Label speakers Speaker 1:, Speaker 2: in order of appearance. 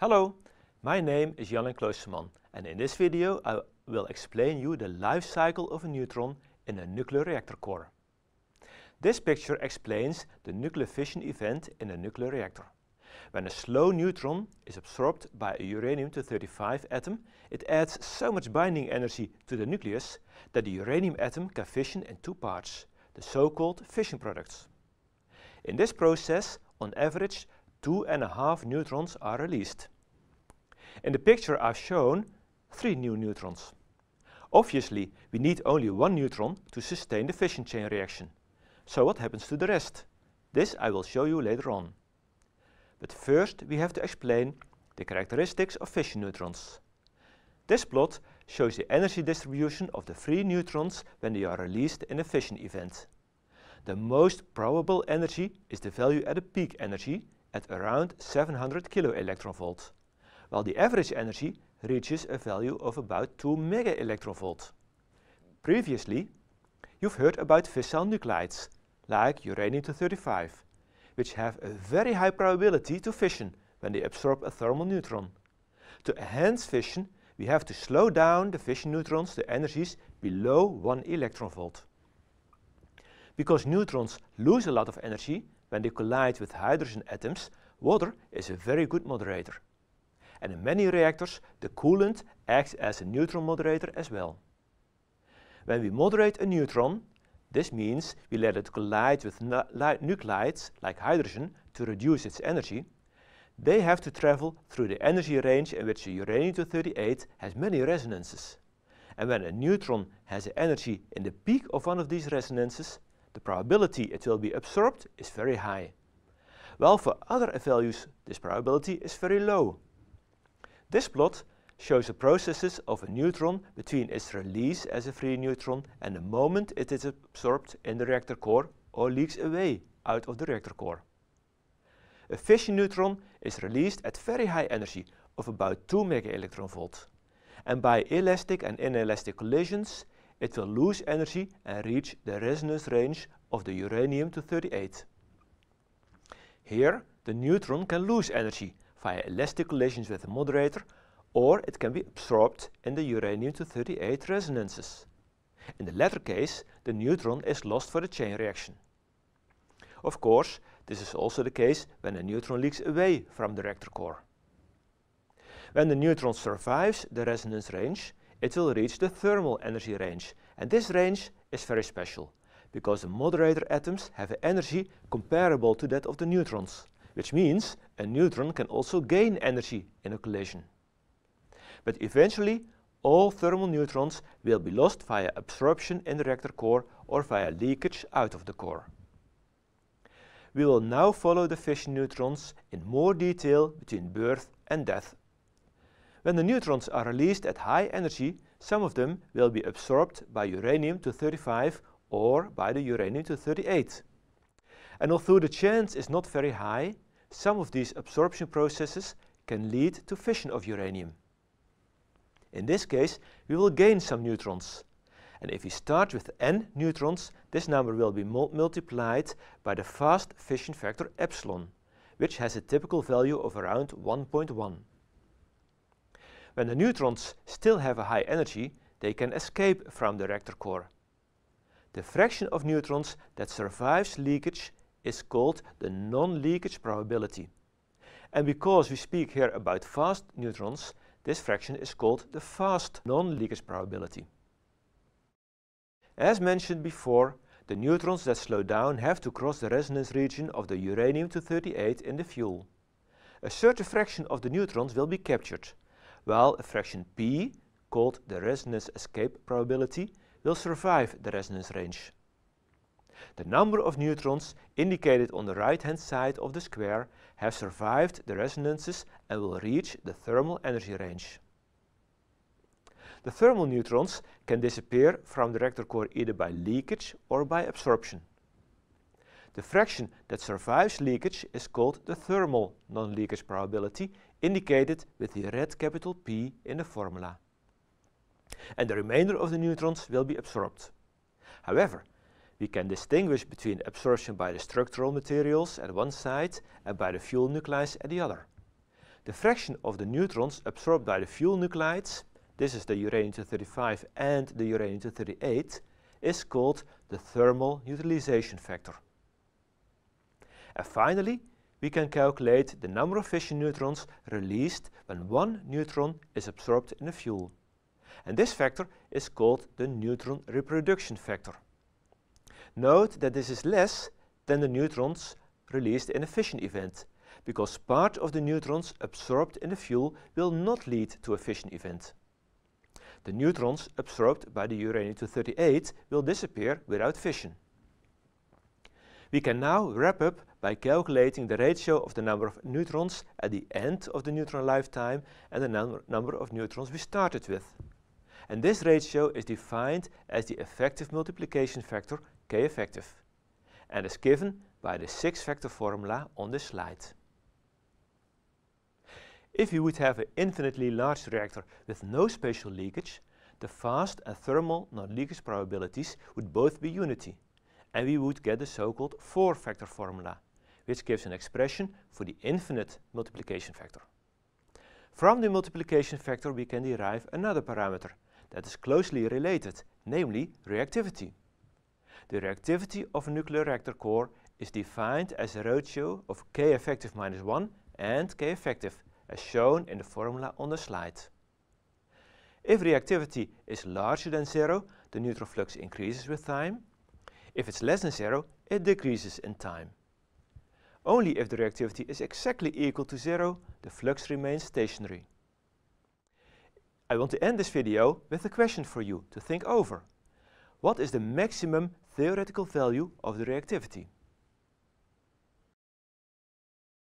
Speaker 1: Hello, my name is Jan Kloosterman and in this video I will explain you the life cycle of a neutron in a nuclear reactor core. This picture explains the nuclear fission event in a nuclear reactor. When a slow neutron is absorbed by a uranium-235 atom, it adds so much binding energy to the nucleus that the uranium atom can fission in two parts, the so-called fission products. In this process, on average, two and a half neutrons are released. In the picture are shown three new neutrons. Obviously, we need only one neutron to sustain the fission chain reaction. So what happens to the rest? This I will show you later on. But first we have to explain the characteristics of fission neutrons. This plot shows the energy distribution of the free neutrons when they are released in a fission event. The most probable energy is the value at a peak energy at around 700 keV while the average energy reaches a value of about 2 mega electronvolts. Previously, you've heard about fissile nuclides, like uranium-235, which have a very high probability to fission when they absorb a thermal neutron. To enhance fission, we have to slow down the fission neutrons to energies below 1 electronvolt. Because neutrons lose a lot of energy when they collide with hydrogen atoms, water is a very good moderator and in many reactors the coolant acts as a neutron moderator as well. When we moderate a neutron, this means we let it collide with nuclides like hydrogen to reduce its energy. They have to travel through the energy range in which uranium-238 has many resonances. And when a neutron has an energy in the peak of one of these resonances, the probability it will be absorbed is very high. While for other values, this probability is very low. This plot shows the processes of a neutron between its release as a free neutron and the moment it is absorbed in the reactor core or leaks away out of the reactor core. A fission neutron is released at very high energy of about 2 MeV, and by elastic and inelastic collisions it will lose energy and reach the resonance range of the uranium-238. Here the neutron can lose energy via elastic collisions with the moderator, or it can be absorbed in the uranium-238 resonances. In the latter case, the neutron is lost for the chain reaction. Of course, this is also the case when a neutron leaks away from the reactor core. When the neutron survives the resonance range, it will reach the thermal energy range, and this range is very special, because the moderator atoms have an energy comparable to that of the neutrons which means a neutron can also gain energy in a collision. But eventually, all thermal neutrons will be lost via absorption in the reactor core or via leakage out of the core. We will now follow the fission neutrons in more detail between birth and death. When the neutrons are released at high energy, some of them will be absorbed by uranium-235 or by the uranium-238. And although the chance is not very high, some of these absorption processes can lead to fission of uranium. In this case, we will gain some neutrons. And if we start with n neutrons, this number will be multiplied by the fast fission factor epsilon, which has a typical value of around 1.1. When the neutrons still have a high energy, they can escape from the reactor core. The fraction of neutrons that survives leakage is called the non-leakage probability. And because we speak here about fast neutrons, this fraction is called the fast non-leakage probability. As mentioned before, the neutrons that slow down have to cross the resonance region of the uranium-238 in the fuel. A certain fraction of the neutrons will be captured, while a fraction p, called the resonance escape probability, will survive the resonance range. The number of neutrons indicated on the right-hand side of the square have survived the resonances and will reach the thermal energy range. The thermal neutrons can disappear from the reactor core either by leakage or by absorption. The fraction that survives leakage is called the thermal non-leakage probability, indicated with the red capital P in the formula. And the remainder of the neutrons will be absorbed. However, we can distinguish between absorption by the structural materials at one side and by the fuel nuclides at the other. The fraction of the neutrons absorbed by the fuel nuclides, this is the uranium-235 and the uranium-238, is called the thermal utilization factor. And finally, we can calculate the number of fission neutrons released when one neutron is absorbed in a fuel. And this factor is called the neutron reproduction factor. Note that this is less than the neutrons released in a fission event, because part of the neutrons absorbed in the fuel will not lead to a fission event. The neutrons absorbed by the uranium-238 will disappear without fission. We can now wrap up by calculating the ratio of the number of neutrons at the end of the neutron lifetime and the num number of neutrons we started with. And this ratio is defined as the effective multiplication factor effective and is given by the six-factor formula on this slide. If you would have an infinitely large reactor with no spatial leakage, the fast and thermal non-leakage probabilities would both be unity, and we would get the so-called four-factor formula, which gives an expression for the infinite multiplication factor. From the multiplication factor we can derive another parameter that is closely related, namely reactivity. The reactivity of a nuclear reactor core is defined as a ratio of K effective minus 1 and K effective, as shown in the formula on the slide. If reactivity is larger than zero, the neutral flux increases with time. If it's less than zero, it decreases in time. Only if the reactivity is exactly equal to zero, the flux remains stationary. I want to end this video with a question for you to think over. What is the maximum theoretical value of the reactivity.